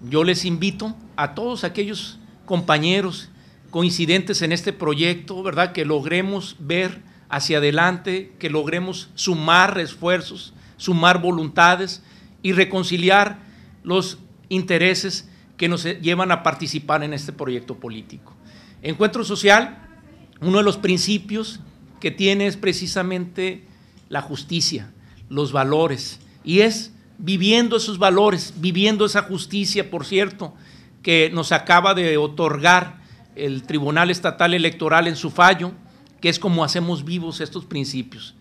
Yo les invito a todos aquellos compañeros coincidentes en este proyecto, ¿verdad? Que logremos ver hacia adelante, que logremos sumar esfuerzos, sumar voluntades y reconciliar los intereses que nos llevan a participar en este proyecto político. Encuentro social, uno de los principios que tiene es precisamente la justicia, los valores, y es viviendo esos valores, viviendo esa justicia, por cierto, que nos acaba de otorgar el Tribunal Estatal Electoral en su fallo, que es como hacemos vivos estos principios.